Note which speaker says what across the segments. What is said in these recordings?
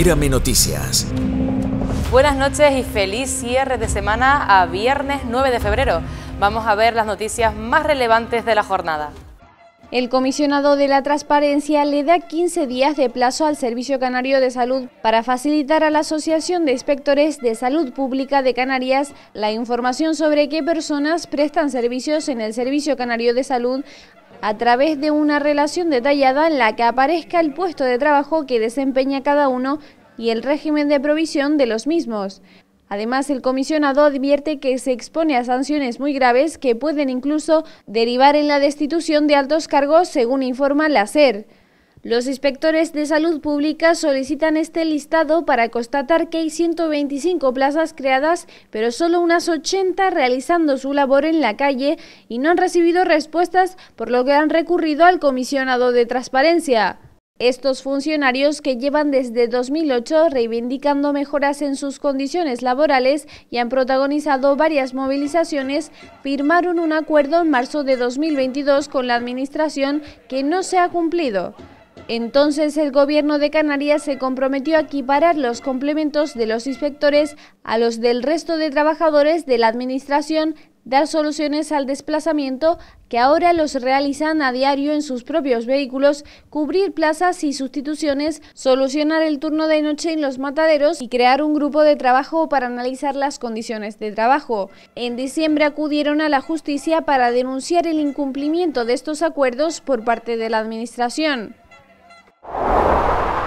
Speaker 1: Mírame Noticias.
Speaker 2: Buenas noches y feliz cierre de semana a viernes 9 de febrero. Vamos a ver las noticias más relevantes de la jornada.
Speaker 3: El comisionado de la transparencia le da 15 días de plazo al Servicio Canario de Salud para facilitar a la Asociación de Inspectores de Salud Pública de Canarias la información sobre qué personas prestan servicios en el Servicio Canario de Salud a través de una relación detallada en la que aparezca el puesto de trabajo que desempeña cada uno y el régimen de provisión de los mismos. Además, el comisionado advierte que se expone a sanciones muy graves que pueden incluso derivar en la destitución de altos cargos, según informa la SER. Los inspectores de salud pública solicitan este listado para constatar que hay 125 plazas creadas, pero solo unas 80 realizando su labor en la calle y no han recibido respuestas, por lo que han recurrido al comisionado de transparencia. Estos funcionarios que llevan desde 2008 reivindicando mejoras en sus condiciones laborales y han protagonizado varias movilizaciones, firmaron un acuerdo en marzo de 2022 con la administración que no se ha cumplido. Entonces el gobierno de Canarias se comprometió a equiparar los complementos de los inspectores a los del resto de trabajadores de la administración, dar soluciones al desplazamiento que ahora los realizan a diario en sus propios vehículos, cubrir plazas y sustituciones, solucionar el turno de noche en los mataderos y crear un grupo de trabajo para analizar las condiciones de trabajo. En diciembre acudieron a la justicia para denunciar el incumplimiento de estos acuerdos por parte de la administración.
Speaker 4: うん。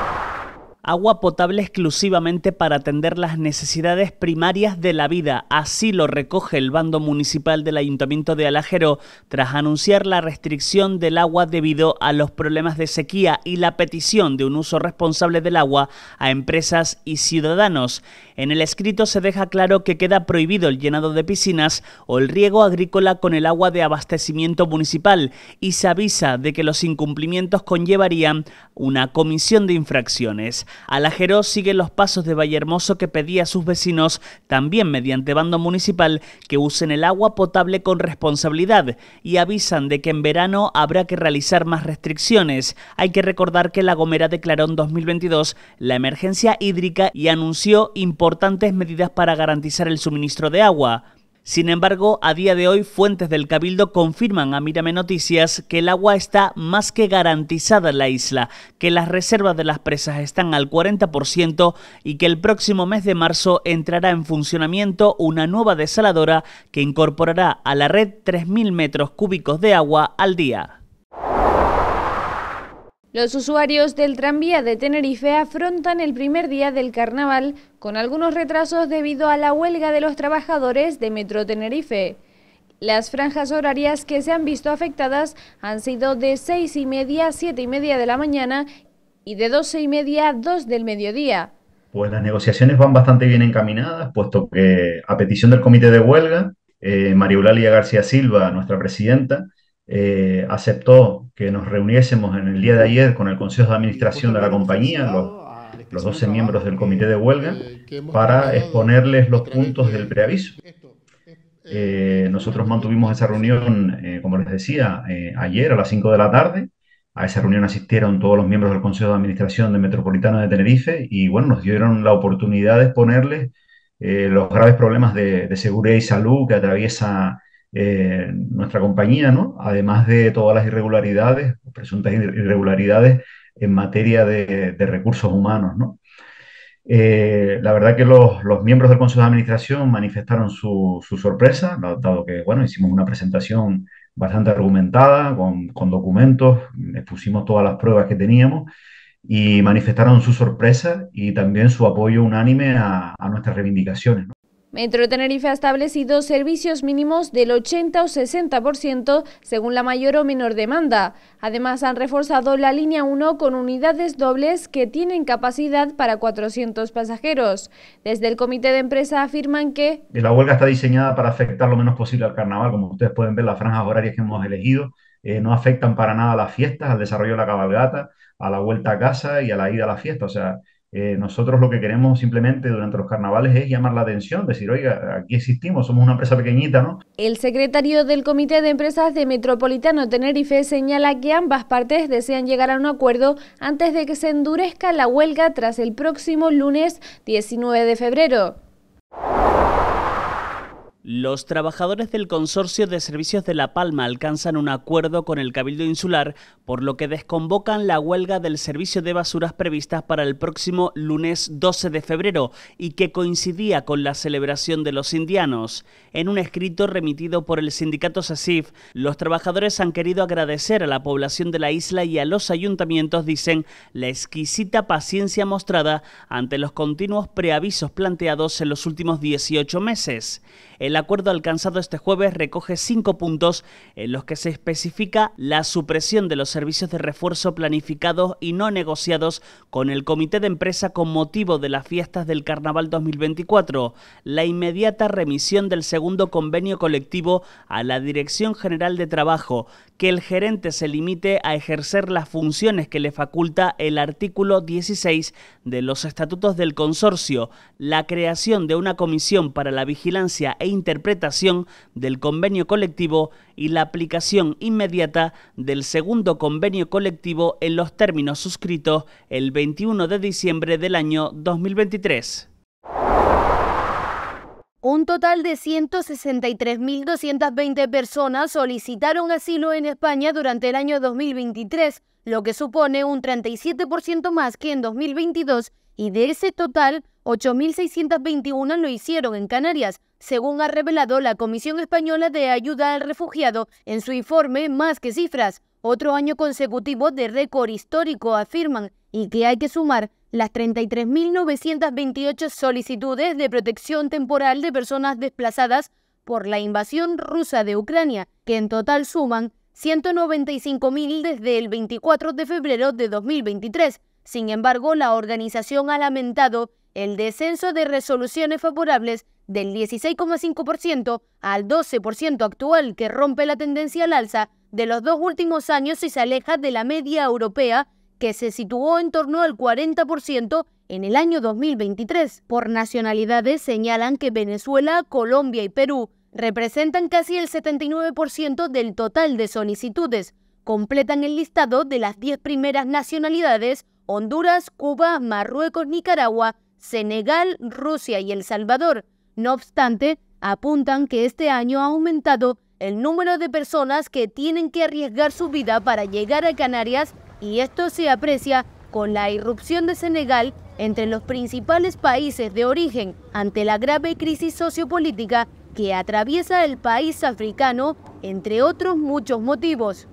Speaker 4: agua potable exclusivamente para atender las necesidades primarias de la vida. Así lo recoge el bando municipal del Ayuntamiento de Alajero tras anunciar la restricción del agua debido a los problemas de sequía y la petición de un uso responsable del agua a empresas y ciudadanos. En el escrito se deja claro que queda prohibido el llenado de piscinas o el riego agrícola con el agua de abastecimiento municipal y se avisa de que los incumplimientos conllevarían una comisión de infracciones. Alajero sigue los pasos de Vallehermoso que pedía a sus vecinos, también mediante bando municipal, que usen el agua potable con responsabilidad y avisan de que en verano habrá que realizar más restricciones. Hay que recordar que La Gomera declaró en 2022 la emergencia hídrica y anunció importantes medidas para garantizar el suministro de agua. Sin embargo, a día de hoy fuentes del Cabildo confirman a Mírame Noticias que el agua está más que garantizada en la isla, que las reservas de las presas están al 40% y que el próximo mes de marzo entrará en funcionamiento una nueva desaladora que incorporará a la red 3.000 metros cúbicos de agua al día.
Speaker 3: Los usuarios del tranvía de Tenerife afrontan el primer día del carnaval con algunos retrasos debido a la huelga de los trabajadores de Metro Tenerife. Las franjas horarias que se han visto afectadas han sido de 6 y media a 7 y media de la mañana y de 12 y media a 2 del mediodía.
Speaker 5: Pues las negociaciones van bastante bien encaminadas, puesto que a petición del comité de huelga, eh, María Eulalia García Silva, nuestra presidenta, eh, aceptó que nos reuniésemos en el día de ayer con el Consejo de Administración de la compañía, los, los 12 miembros del comité de huelga, para exponerles los puntos del preaviso. Eh, nosotros mantuvimos esa reunión, eh, como les decía, ayer a las 5 de la tarde. A esa reunión asistieron todos los miembros del Consejo de Administración de Metropolitana de Tenerife y bueno, nos dieron la oportunidad de exponerles los graves problemas de, de, seguridad y salud que atraviesa eh, nuestra compañía, ¿no? Además de todas las irregularidades, presuntas irregularidades en materia de, recursos humanos, eh, la verdad que los, miembros del Consejo de Administración manifestaron su, su, sorpresa, dado que bueno, hicimos una presentación bastante argumentada, con, documentos, expusimos todas las pruebas que teníamos y manifestaron su sorpresa y también su apoyo unánime a, a nuestras reivindicaciones. ¿no?
Speaker 3: Metro Tenerife ha establecido servicios mínimos del 80 o 60% según la mayor o menor demanda. Además, han reforzado la línea 1 con unidades dobles que tienen capacidad para 400 pasajeros. Desde el comité de empresa afirman que...
Speaker 5: La huelga está diseñada para afectar lo menos posible al carnaval. Como ustedes pueden ver, las franjas horarias que hemos elegido eh, no afectan para nada a las fiestas, al desarrollo de la cabalgata, a la vuelta a casa y a la ida a la fiesta. O sea, eh, nosotros lo que queremos simplemente durante los carnavales es llamar la atención, decir, oiga, aquí existimos, somos una empresa pequeñita, ¿no?
Speaker 3: El secretario del Comité de Empresas de Metropolitano Tenerife señala que ambas partes desean llegar a un acuerdo antes de que se endurezca la huelga tras el próximo lunes 19 de febrero.
Speaker 4: Los trabajadores del Consorcio de Servicios de La Palma alcanzan un acuerdo con el Cabildo Insular, por lo que desconvocan la huelga del servicio de basuras previstas para el próximo lunes 12 de febrero y que coincidía con la celebración de los indianos. En un escrito remitido por el sindicato SASIF, los trabajadores han querido agradecer a la población de la isla y a los ayuntamientos, dicen, la exquisita paciencia mostrada ante los continuos preavisos planteados en los últimos 18 meses. El acuerdo alcanzado este jueves recoge cinco puntos en los que se especifica la supresión de los servicios de refuerzo planificados y no negociados con el comité de empresa con motivo de las fiestas del Carnaval 2024, la inmediata remisión del segundo convenio colectivo a la Dirección General de Trabajo, que el gerente se limite a ejercer las funciones que le faculta el artículo 16 de los estatutos del consorcio, la creación de una comisión para la vigilancia e interpretación del convenio colectivo y la aplicación inmediata del segundo convenio colectivo en los términos suscritos el 21 de diciembre del año 2023.
Speaker 2: Un total de 163.220 personas solicitaron asilo en España durante el año 2023, lo que supone un 37% más que en 2022 y de ese total, 8.621 lo hicieron en Canarias, según ha revelado la Comisión Española de Ayuda al Refugiado en su informe Más que Cifras. Otro año consecutivo de récord histórico, afirman, y que hay que sumar las 33.928 solicitudes de protección temporal de personas desplazadas por la invasión rusa de Ucrania, que en total suman 195.000 desde el 24 de febrero de 2023. Sin embargo, la organización ha lamentado el descenso de resoluciones favorables del 16,5% al 12% actual que rompe la tendencia al alza de los dos últimos años y se aleja de la media europea que se situó en torno al 40% en el año 2023. Por nacionalidades señalan que Venezuela, Colombia y Perú representan casi el 79% del total de solicitudes. Completan el listado de las 10 primeras nacionalidades Honduras, Cuba, Marruecos, Nicaragua, Senegal, Rusia y El Salvador. No obstante, apuntan que este año ha aumentado el número de personas que tienen que arriesgar su vida para llegar a Canarias y esto se aprecia con la irrupción de Senegal entre los principales países de origen ante la grave crisis sociopolítica que atraviesa el país africano,
Speaker 3: entre otros muchos motivos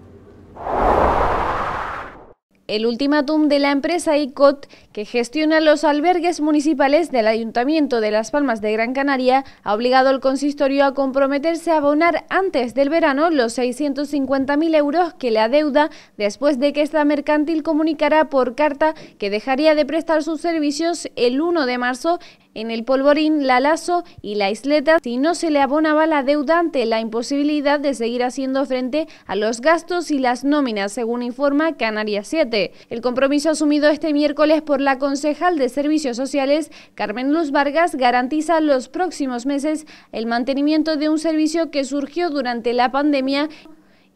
Speaker 3: el ultimátum de la empresa ICOT, que gestiona los albergues municipales del Ayuntamiento de Las Palmas de Gran Canaria, ha obligado al consistorio a comprometerse a abonar antes del verano los 650.000 euros que le adeuda después de que esta mercantil comunicara por carta que dejaría de prestar sus servicios el 1 de marzo en el Polvorín, La Lazo y La Isleta si no se le abonaba la deuda ante la imposibilidad de seguir haciendo frente a los gastos y las nóminas, según informa Canarias 7. El compromiso asumido este miércoles por la concejal de Servicios Sociales, Carmen Luz Vargas, garantiza los próximos meses el mantenimiento de un servicio que surgió durante la pandemia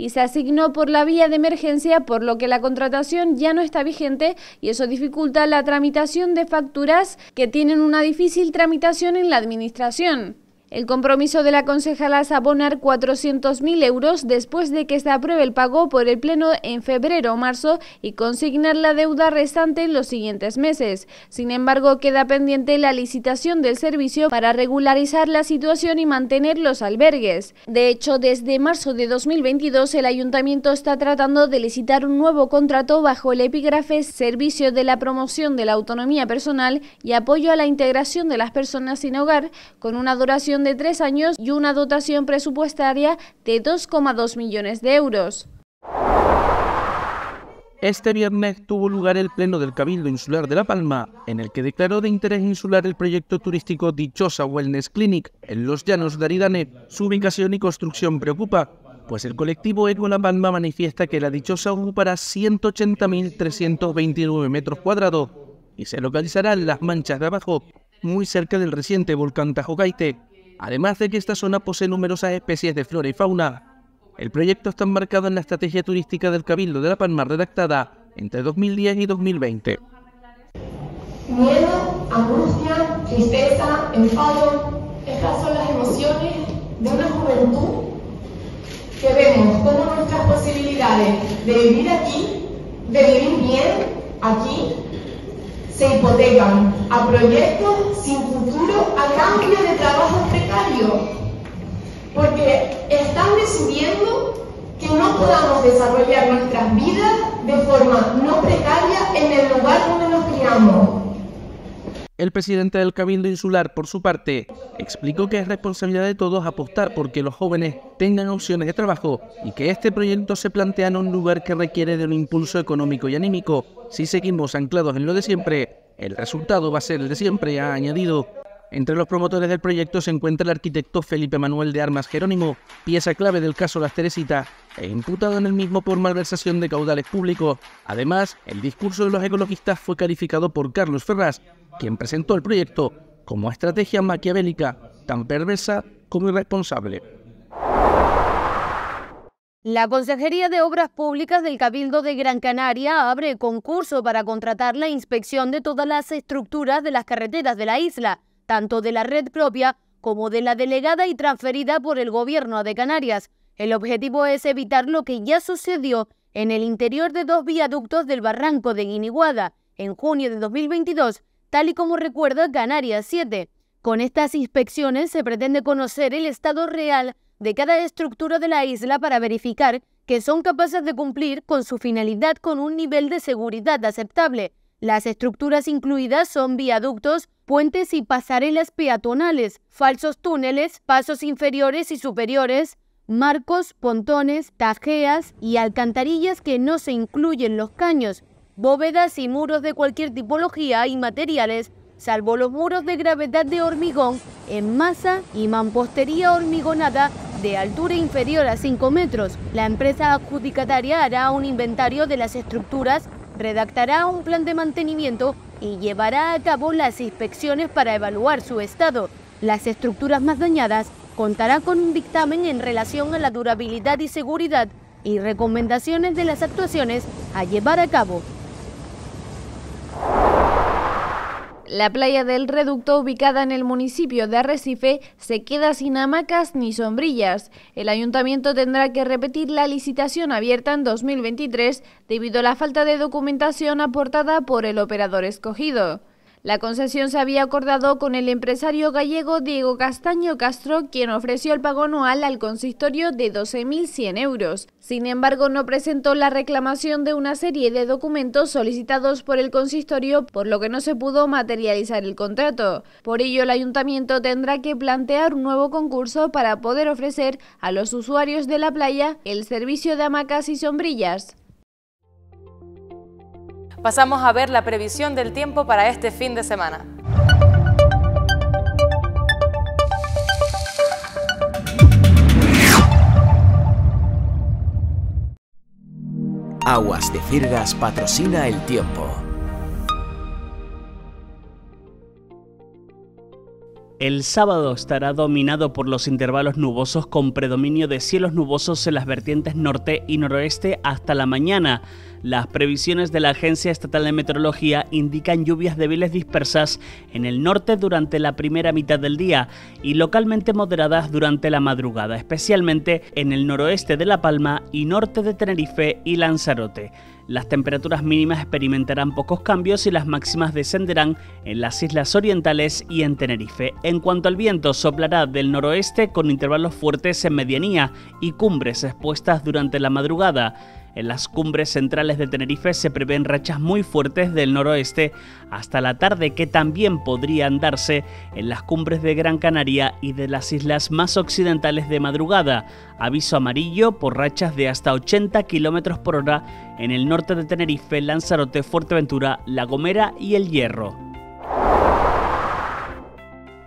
Speaker 3: y se asignó por la vía de emergencia, por lo que la contratación ya no está vigente y eso dificulta la tramitación de facturas que tienen una difícil tramitación en la administración. El compromiso de la concejala es abonar 400.000 euros después de que se apruebe el pago por el Pleno en febrero o marzo y consignar la deuda restante en los siguientes meses. Sin embargo, queda pendiente la licitación del servicio para regularizar la situación y mantener los albergues. De hecho, desde marzo de 2022 el ayuntamiento está tratando de licitar un nuevo contrato bajo el epígrafe Servicio de la Promoción de la Autonomía Personal y Apoyo a la Integración de las Personas sin Hogar con una duración de tres años y una dotación presupuestaria de 2,2 millones de euros.
Speaker 1: Este viernes tuvo lugar el Pleno del Cabildo Insular de La Palma, en el que declaró de interés insular el proyecto turístico Dichosa Wellness Clinic en los llanos de Aridane. Su ubicación y construcción preocupa, pues el colectivo Eco La Palma manifiesta que la dichosa ocupará 180.329 metros cuadrados y se localizará en las manchas de abajo, muy cerca del reciente volcán Tajocaite. Además de que esta zona posee numerosas especies de flora y fauna, el proyecto está enmarcado en la estrategia turística del Cabildo de La Palma redactada entre 2010 y 2020.
Speaker 4: Miedo, angustia, tristeza,
Speaker 2: enfado, estas son las emociones de una juventud que vemos como nuestras posibilidades de vivir aquí, de vivir bien aquí, se hipotecan a proyectos sin futuro a cambio de trabajo podamos desarrollar nuestras vidas de forma no precaria en el lugar donde nos criamos.
Speaker 1: El presidente del Cabildo Insular, por su parte, explicó que es responsabilidad de todos apostar porque los jóvenes tengan opciones de trabajo y que este proyecto se plantea en un lugar que requiere de un impulso económico y anímico. Si seguimos anclados en lo de siempre, el resultado va a ser el de siempre, ha añadido. Entre los promotores del proyecto se encuentra el arquitecto Felipe Manuel de Armas Jerónimo, pieza clave del caso Las Teresitas, e imputado en el mismo por malversación de caudales públicos. Además, el discurso de los ecologistas fue calificado por Carlos Ferraz, quien presentó el proyecto como estrategia maquiavélica, tan perversa como irresponsable.
Speaker 2: La Consejería de Obras Públicas del Cabildo de Gran Canaria abre concurso para contratar la inspección de todas las estructuras de las carreteras de la isla tanto de la red propia como de la delegada y transferida por el gobierno de Canarias. El objetivo es evitar lo que ya sucedió en el interior de dos viaductos del barranco de Guiniguada en junio de 2022, tal y como recuerda Canarias 7. Con estas inspecciones se pretende conocer el estado real de cada estructura de la isla para verificar que son capaces de cumplir con su finalidad con un nivel de seguridad aceptable. Las estructuras incluidas son viaductos, puentes y pasarelas peatonales, falsos túneles, pasos inferiores y superiores, marcos, pontones, tajeas y alcantarillas que no se incluyen los caños, bóvedas y muros de cualquier tipología y materiales, salvo los muros de gravedad de hormigón en masa y mampostería hormigonada de altura inferior a 5 metros. La empresa adjudicataria hará un inventario de las estructuras, redactará un plan de mantenimiento y llevará a cabo las inspecciones para evaluar su estado. Las estructuras más dañadas contarán con un dictamen en relación a la durabilidad y seguridad y recomendaciones de las actuaciones a llevar a cabo
Speaker 3: La playa del reducto, ubicada en el municipio de Arrecife, se queda sin hamacas ni sombrillas. El ayuntamiento tendrá que repetir la licitación abierta en 2023 debido a la falta de documentación aportada por el operador escogido. La concesión se había acordado con el empresario gallego Diego Castaño Castro, quien ofreció el pago anual al consistorio de 12.100 euros. Sin embargo, no presentó la reclamación de una serie de documentos solicitados por el consistorio, por lo que no se pudo materializar el contrato. Por ello, el ayuntamiento tendrá que plantear un nuevo concurso para poder ofrecer a los usuarios de la playa el servicio de hamacas y sombrillas.
Speaker 2: Pasamos a ver la previsión del tiempo para este fin de semana.
Speaker 1: Aguas de Firgas patrocina el
Speaker 4: tiempo. El sábado estará dominado por los intervalos nubosos con predominio de cielos nubosos en las vertientes norte y noroeste hasta la mañana. Las previsiones de la Agencia Estatal de Meteorología indican lluvias débiles dispersas en el norte durante la primera mitad del día y localmente moderadas durante la madrugada, especialmente en el noroeste de La Palma y norte de Tenerife y Lanzarote. Las temperaturas mínimas experimentarán pocos cambios y las máximas descenderán en las islas orientales y en Tenerife. En cuanto al viento, soplará del noroeste con intervalos fuertes en medianía y cumbres expuestas durante la madrugada. En las cumbres centrales de Tenerife se prevén rachas muy fuertes del noroeste hasta la tarde que también podrían darse en las cumbres de Gran Canaria y de las islas más occidentales de madrugada. Aviso amarillo por rachas de hasta 80 km por hora en el norte de Tenerife, Lanzarote, Fuerteventura, La Gomera y El Hierro.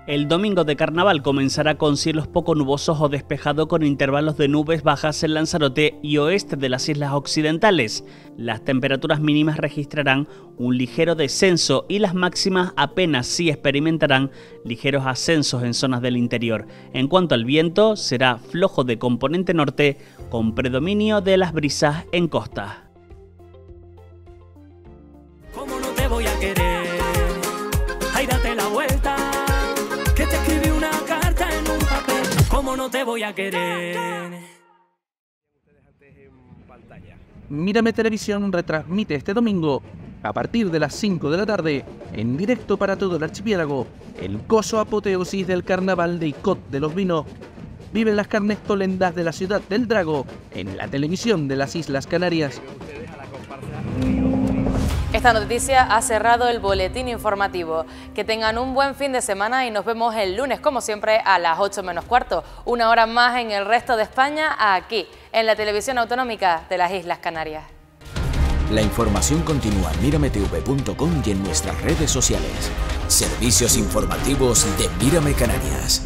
Speaker 4: El domingo de carnaval comenzará con cielos poco nubosos o despejado con intervalos de nubes bajas en Lanzarote y oeste de las islas occidentales. Las temperaturas mínimas registrarán un ligero descenso y las máximas apenas si experimentarán ligeros ascensos en zonas del interior. En cuanto al viento, será flojo de componente norte con predominio de las brisas en costas. te voy a querer.
Speaker 1: Mírame Televisión retransmite este domingo a partir de las 5 de la tarde, en directo para todo el archipiélago, el coso apoteosis del carnaval de Icot de los Vinos. Viven las carnes tolendas de la ciudad del Drago en la televisión de las Islas Canarias
Speaker 2: esta noticia ha cerrado el boletín informativo. Que tengan un buen fin de semana y nos vemos el lunes, como siempre, a las 8 menos cuarto, una hora más en el resto de España, aquí, en la televisión autonómica de las Islas Canarias.
Speaker 1: La información continúa en mirametv.com y en nuestras redes sociales. Servicios informativos de Mírame Canarias.